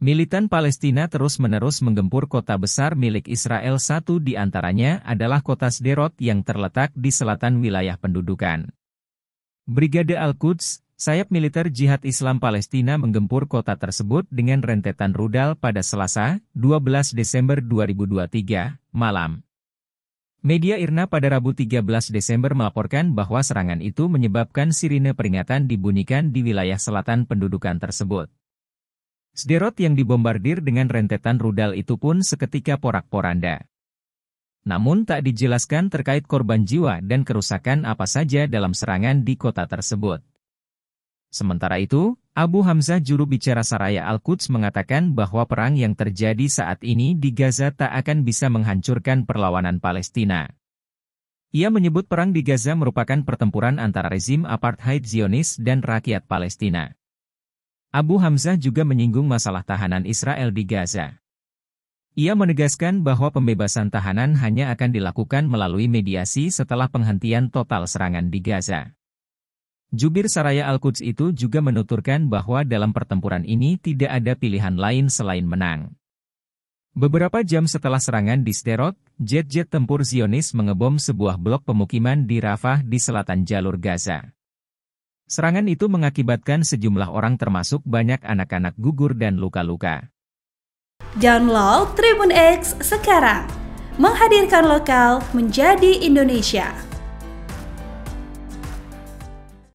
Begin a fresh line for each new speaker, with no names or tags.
Militan Palestina terus-menerus menggempur kota besar milik Israel satu di antaranya adalah kota Sderot yang terletak di selatan wilayah pendudukan. Brigade Al-Quds, sayap militer jihad Islam Palestina menggempur kota tersebut dengan rentetan rudal pada Selasa, 12 Desember 2023, malam. Media IRNA pada Rabu 13 Desember melaporkan bahwa serangan itu menyebabkan sirine peringatan dibunyikan di wilayah selatan pendudukan tersebut. Sderot yang dibombardir dengan rentetan rudal itu pun seketika porak-poranda. Namun tak dijelaskan terkait korban jiwa dan kerusakan apa saja dalam serangan di kota tersebut. Sementara itu, Abu Hamzah juru bicara Saraya Al-Quds mengatakan bahwa perang yang terjadi saat ini di Gaza tak akan bisa menghancurkan perlawanan Palestina. Ia menyebut perang di Gaza merupakan pertempuran antara rezim apartheid Zionis dan rakyat Palestina. Abu Hamzah juga menyinggung masalah tahanan Israel di Gaza. Ia menegaskan bahwa pembebasan tahanan hanya akan dilakukan melalui mediasi setelah penghentian total serangan di Gaza. Jubir Saraya Al-Quds itu juga menuturkan bahwa dalam pertempuran ini tidak ada pilihan lain selain menang. Beberapa jam setelah serangan di Sderot, jet-jet tempur Zionis mengebom sebuah blok pemukiman di Rafah di selatan jalur Gaza. Serangan itu mengakibatkan sejumlah orang termasuk banyak anak-anak gugur dan luka-luka.
Download Tribun X sekarang, menghadirkan lokal menjadi Indonesia.